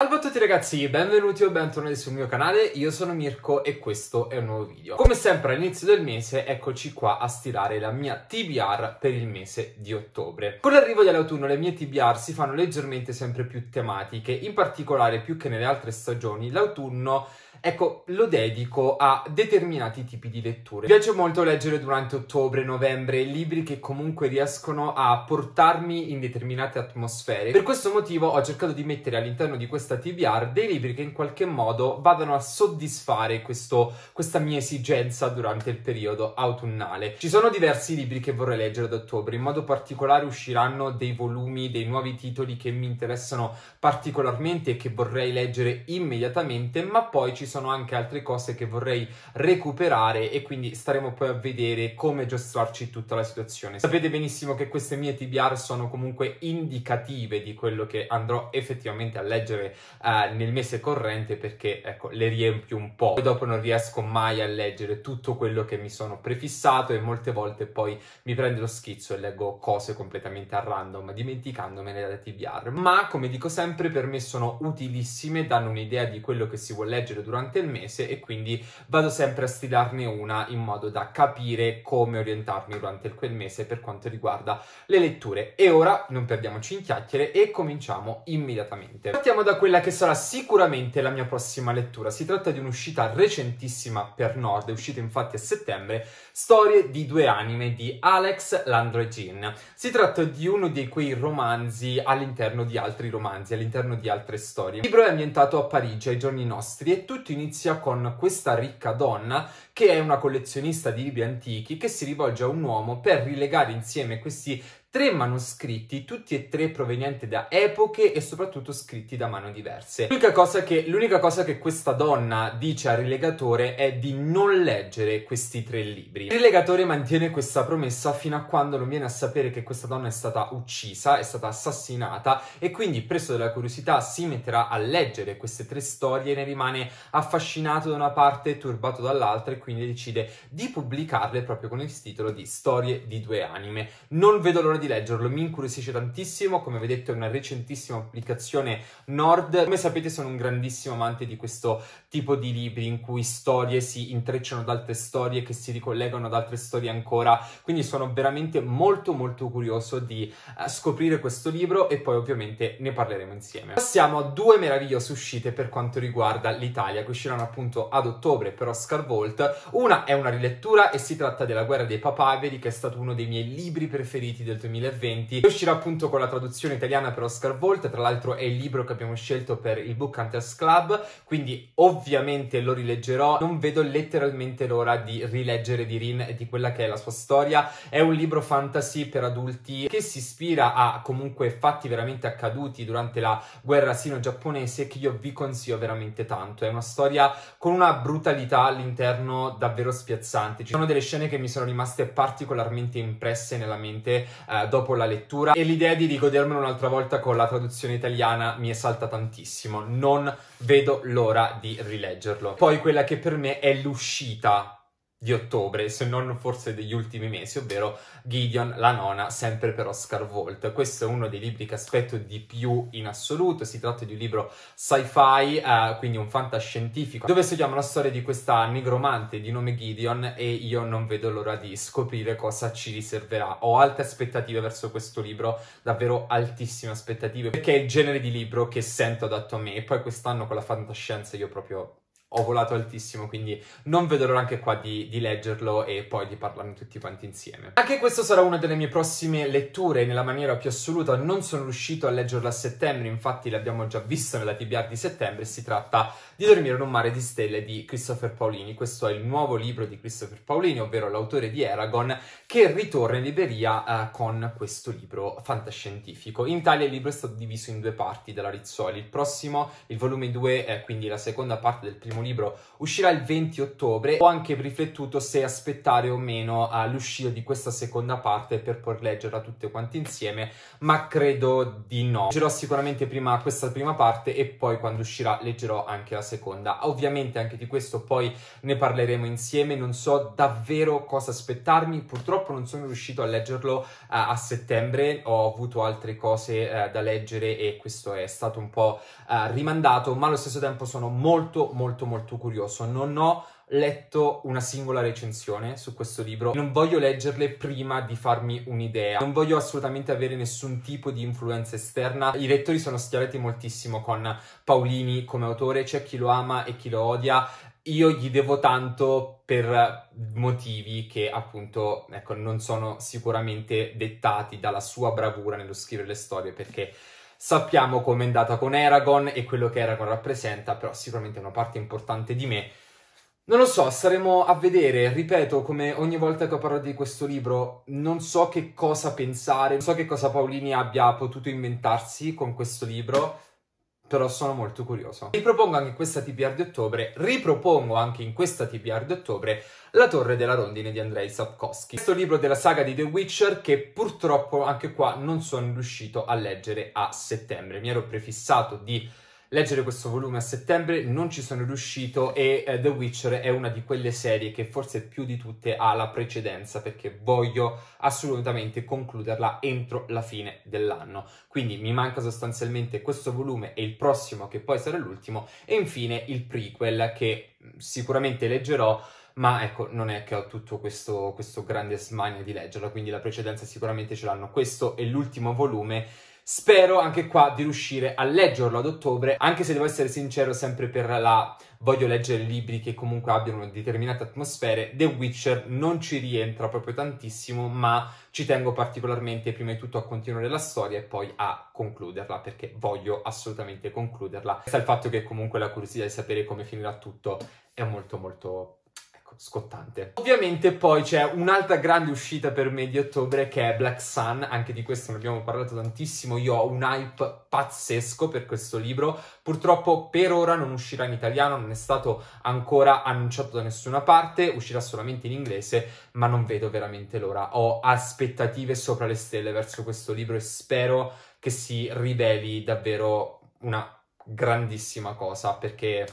Salve a tutti ragazzi, benvenuti o bentornati sul mio canale, io sono Mirko e questo è un nuovo video. Come sempre all'inizio del mese eccoci qua a stilare la mia TBR per il mese di ottobre. Con l'arrivo dell'autunno le mie TBR si fanno leggermente sempre più tematiche, in particolare più che nelle altre stagioni l'autunno ecco, lo dedico a determinati tipi di letture. Mi piace molto leggere durante ottobre, novembre, libri che comunque riescono a portarmi in determinate atmosfere. Per questo motivo ho cercato di mettere all'interno di questa TBR dei libri che in qualche modo vadano a soddisfare questo, questa mia esigenza durante il periodo autunnale. Ci sono diversi libri che vorrei leggere ad ottobre, in modo particolare usciranno dei volumi, dei nuovi titoli che mi interessano particolarmente e che vorrei leggere immediatamente, ma poi ci sono anche altre cose che vorrei recuperare e quindi staremo poi a vedere come giostrarci tutta la situazione. Sapete benissimo che queste mie TBR sono comunque indicative di quello che andrò effettivamente a leggere eh, nel mese corrente perché ecco le riempio un po' e dopo non riesco mai a leggere tutto quello che mi sono prefissato e molte volte poi mi prendo lo schizzo e leggo cose completamente a random dimenticandomene da TBR ma come dico sempre per me sono utilissime danno un'idea di quello che si vuole leggere durante durante il mese e quindi vado sempre a stilarne una in modo da capire come orientarmi durante quel mese per quanto riguarda le letture. E ora non perdiamoci in chiacchiere e cominciamo immediatamente. Partiamo da quella che sarà sicuramente la mia prossima lettura. Si tratta di un'uscita recentissima per Nord, è uscita infatti a settembre, Storie di due anime di Alex Landregin. Si tratta di uno di quei romanzi all'interno di altri romanzi, all'interno di altre storie. Il libro è ambientato a Parigi ai giorni nostri e tutti tutto inizia con questa ricca donna che è una collezionista di libri antichi che si rivolge a un uomo per rilegare insieme questi Tre manoscritti, tutti e tre provenienti da epoche e soprattutto scritti da mano diverse. L'unica cosa che, cosa che questa donna dice al rilegatore è di non leggere questi tre libri. Il rilegatore mantiene questa promessa fino a quando non viene a sapere che questa donna è stata uccisa, è stata assassinata e quindi preso dalla curiosità si metterà a leggere queste tre storie e ne rimane affascinato da una parte e turbato dall'altra e quindi decide di pubblicarle proprio con il titolo di Storie di due anime. Non vedo l'ora di leggerlo, mi incuriosisce tantissimo, come vedete è una recentissima applicazione Nord. Come sapete sono un grandissimo amante di questo tipo di libri in cui storie si intrecciano ad altre storie che si ricollegano ad altre storie ancora, quindi sono veramente molto molto curioso di eh, scoprire questo libro e poi ovviamente ne parleremo insieme. Passiamo a due meravigliose uscite per quanto riguarda l'Italia, che usciranno appunto ad ottobre per Oscar Scarvolt. Una è una rilettura e si tratta della guerra dei papaveri che è stato uno dei miei libri preferiti del 2020 2020 e uscirà appunto con la traduzione italiana per Oscar Volt, tra l'altro è il libro che abbiamo scelto per il Book Hunters Club, quindi ovviamente lo rileggerò, non vedo letteralmente l'ora di rileggere di Rin e di quella che è la sua storia, è un libro fantasy per adulti che si ispira a comunque fatti veramente accaduti durante la guerra sino-giapponese che io vi consiglio veramente tanto, è una storia con una brutalità all'interno davvero spiazzante, ci sono delle scene che mi sono rimaste particolarmente impresse nella mente eh, eh, dopo la lettura e l'idea di rigodermelo un'altra volta con la traduzione italiana mi è salta tantissimo, non vedo l'ora di rileggerlo. Poi quella che per me è l'uscita di ottobre, se non forse degli ultimi mesi, ovvero Gideon la nona, sempre per Oscar Volt. Questo è uno dei libri che aspetto di più in assoluto, si tratta di un libro sci-fi, eh, quindi un fantascientifico, dove studiamo la storia di questa negromante di nome Gideon e io non vedo l'ora di scoprire cosa ci riserverà. Ho alte aspettative verso questo libro, davvero altissime aspettative, perché è il genere di libro che sento adatto a me e poi quest'anno con la fantascienza io proprio ho volato altissimo, quindi non vedo l'ora anche qua di, di, leggerlo e poi di parlarne tutti quanti insieme. Anche questa sarà una delle mie prossime letture nella maniera più assoluta, non sono riuscito a leggerla a settembre, infatti l'abbiamo già vista nella TBR di settembre, si tratta di Dormire in un mare di stelle di Christopher Paolini, questo è il nuovo libro di Christopher Paolini, ovvero l'autore di Eragon, che ritorna in libreria eh, con questo libro fantascientifico. In Italia il libro è stato diviso in due parti dalla Rizzoli, il prossimo, il volume 2, eh, quindi la seconda parte del primo prossimo libro uscirà il 20 ottobre. Ho anche riflettuto se aspettare o meno l'uscita di questa seconda parte per poter leggerla tutte quante insieme, ma credo di no. Leggerò sicuramente prima questa prima parte e poi quando uscirà leggerò anche la seconda. Ovviamente anche di questo poi ne parleremo insieme, non so davvero cosa aspettarmi, purtroppo non sono riuscito a leggerlo uh, a settembre, ho avuto altre cose uh, da leggere e questo è stato un po' uh, rimandato, ma allo stesso tempo sono molto molto molto curioso. Non ho letto una singola recensione su questo libro. Non voglio leggerle prima di farmi un'idea. Non voglio assolutamente avere nessun tipo di influenza esterna. I lettori sono schiarati moltissimo con Paolini come autore. C'è chi lo ama e chi lo odia. Io gli devo tanto per motivi che appunto ecco, non sono sicuramente dettati dalla sua bravura nello scrivere le storie perché Sappiamo com'è andata con Eragon e quello che Eragon rappresenta, però sicuramente è una parte importante di me. Non lo so, saremo a vedere, ripeto, come ogni volta che parlo di questo libro, non so che cosa pensare, non so che cosa Paolini abbia potuto inventarsi con questo libro, però sono molto curioso. Ripropongo anche questa TPR di ottobre, ripropongo anche in questa TPR di ottobre La torre della rondine di Andrei Sapkowski, questo libro della saga di The Witcher che purtroppo anche qua non sono riuscito a leggere a settembre, mi ero prefissato di leggere questo volume a settembre, non ci sono riuscito e eh, The Witcher è una di quelle serie che forse più di tutte ha la precedenza perché voglio assolutamente concluderla entro la fine dell'anno. Quindi mi manca sostanzialmente questo volume e il prossimo che poi sarà l'ultimo e infine il prequel che mm, sicuramente leggerò ma ecco, non è che ho tutto questo, questo grande smania di leggerlo, quindi la precedenza sicuramente ce l'hanno questo è l'ultimo volume Spero anche qua di riuscire a leggerlo ad ottobre, anche se devo essere sincero sempre per la voglio leggere libri che comunque abbiano una determinata atmosfera. The Witcher non ci rientra proprio tantissimo, ma ci tengo particolarmente prima di tutto a continuare la storia e poi a concluderla, perché voglio assolutamente concluderla. Sta il fatto che comunque la curiosità di sapere come finirà tutto è molto molto Ecco, scottante. Ovviamente poi c'è un'altra grande uscita per me di ottobre che è Black Sun, anche di questo ne abbiamo parlato tantissimo, io ho un hype pazzesco per questo libro, purtroppo per ora non uscirà in italiano, non è stato ancora annunciato da nessuna parte, uscirà solamente in inglese, ma non vedo veramente l'ora, ho aspettative sopra le stelle verso questo libro e spero che si riveli davvero una grandissima cosa perché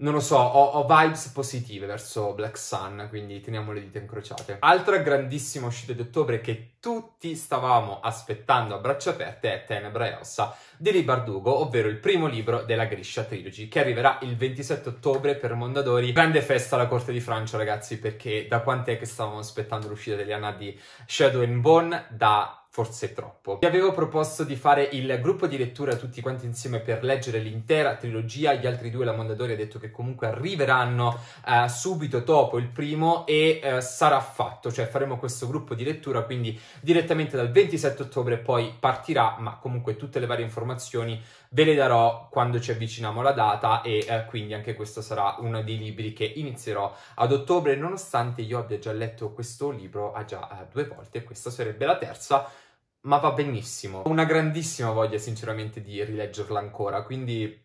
non lo so, ho, ho, vibes positive verso Black Sun, quindi teniamo le dita incrociate. Altra grandissima uscita di ottobre che tutti stavamo aspettando a braccia aperte è Tenebra e Ossa di Lee Bardugo, ovvero il primo libro della Grisha Trilogy, che arriverà il 27 ottobre per Mondadori. Grande festa alla corte di Francia, ragazzi, perché da quant'è che stavamo aspettando l'uscita italiana di Shadow and Bone? Da forse troppo. Vi avevo proposto di fare il gruppo di lettura tutti quanti insieme per leggere l'intera trilogia, gli altri due la Mondadori ha detto che comunque arriveranno eh, subito dopo il primo e eh, sarà fatto, cioè faremo questo gruppo di lettura quindi direttamente dal 27 ottobre poi partirà, ma comunque tutte le varie informazioni Ve le darò quando ci avviciniamo alla data e eh, quindi anche questo sarà uno dei libri che inizierò ad ottobre, nonostante io abbia già letto questo libro ah, già eh, due volte, questa sarebbe la terza ma va benissimo. Ho una grandissima voglia, sinceramente, di rileggerla ancora, quindi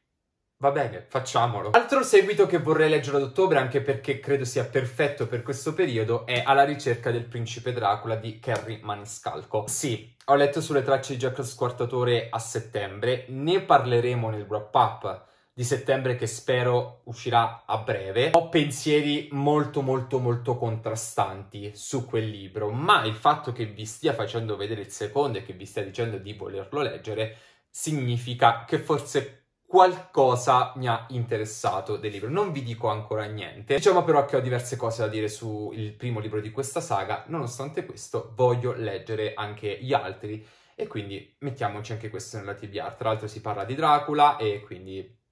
Va bene, facciamolo. Altro seguito che vorrei leggere ad ottobre, anche perché credo sia perfetto per questo periodo, è Alla ricerca del principe Dracula di Kerry Maniscalco. Sì, ho letto sulle tracce di Jack lo Squartatore a settembre, ne parleremo nel wrap-up di settembre che spero uscirà a breve. Ho pensieri molto molto molto contrastanti su quel libro, ma il fatto che vi stia facendo vedere il secondo e che vi stia dicendo di volerlo leggere significa che forse qualcosa mi ha interessato del libro. Non vi dico ancora niente, diciamo però che ho diverse cose da dire sul primo libro di questa saga, nonostante questo voglio leggere anche gli altri e quindi mettiamoci anche questo nella TBR. Tra l'altro si parla di Dracula e quindi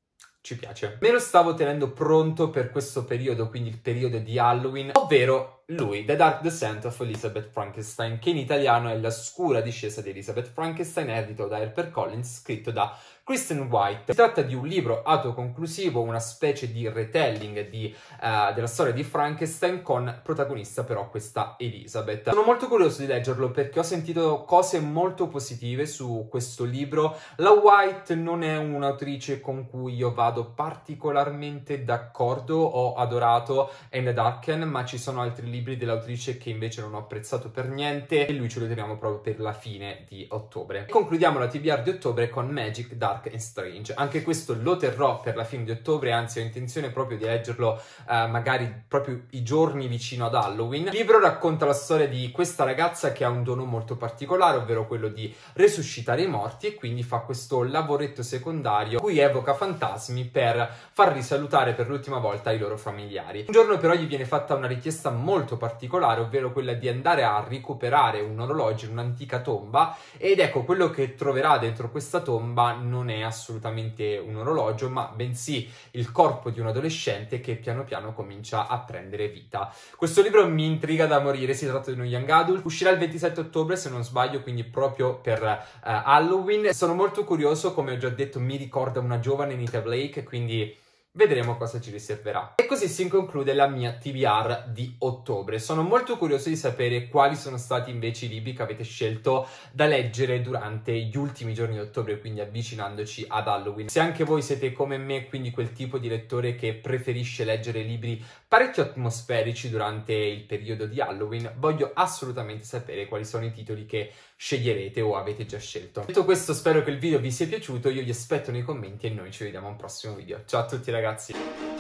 ci piace. Me lo stavo tenendo pronto per questo periodo, quindi il periodo di Halloween, ovvero lui, The Dark Descent of Elizabeth Frankenstein, che in italiano è La scura discesa di Elizabeth Frankenstein, edito da Harper Collins, scritto da Kristen White. Si tratta di un libro autoconclusivo, una specie di retelling di, uh, della storia di Frankenstein con protagonista però questa Elizabeth. Sono molto curioso di leggerlo perché ho sentito cose molto positive su questo libro. La White non è un'autrice con cui io vado particolarmente d'accordo, ho adorato Anne Dacken, ma ci sono altri libri libri dell'autrice che invece non ho apprezzato per niente e lui ce lo teniamo proprio per la fine di ottobre. Concludiamo la TBR di ottobre con Magic, Dark and Strange. Anche questo lo terrò per la fine di ottobre, anzi ho intenzione proprio di leggerlo eh, magari proprio i giorni vicino ad Halloween. Il libro racconta la storia di questa ragazza che ha un dono molto particolare, ovvero quello di resuscitare i morti e quindi fa questo lavoretto secondario cui evoca fantasmi per far risalutare per l'ultima volta i loro familiari. Un giorno però gli viene fatta una richiesta molto molto particolare, ovvero quella di andare a recuperare un orologio in un'antica tomba ed ecco quello che troverà dentro questa tomba non è assolutamente un orologio, ma bensì il corpo di un adolescente che piano piano comincia a prendere vita. Questo libro mi intriga da morire, si tratta di uno young adult, uscirà il 27 ottobre se non sbaglio, quindi proprio per uh, Halloween. Sono molto curioso, come ho già detto, mi ricorda una giovane Nita Blake, quindi Vedremo cosa ci riserverà. E così si conclude la mia TBR di ottobre. Sono molto curioso di sapere quali sono stati invece i libri che avete scelto da leggere durante gli ultimi giorni di ottobre, quindi avvicinandoci ad Halloween. Se anche voi siete come me, quindi quel tipo di lettore che preferisce leggere libri parecchio atmosferici durante il periodo di Halloween, voglio assolutamente sapere quali sono i titoli che sceglierete o avete già scelto. Detto questo spero che il video vi sia piaciuto, io vi aspetto nei commenti e noi ci vediamo al prossimo video. Ciao a tutti ragazzi!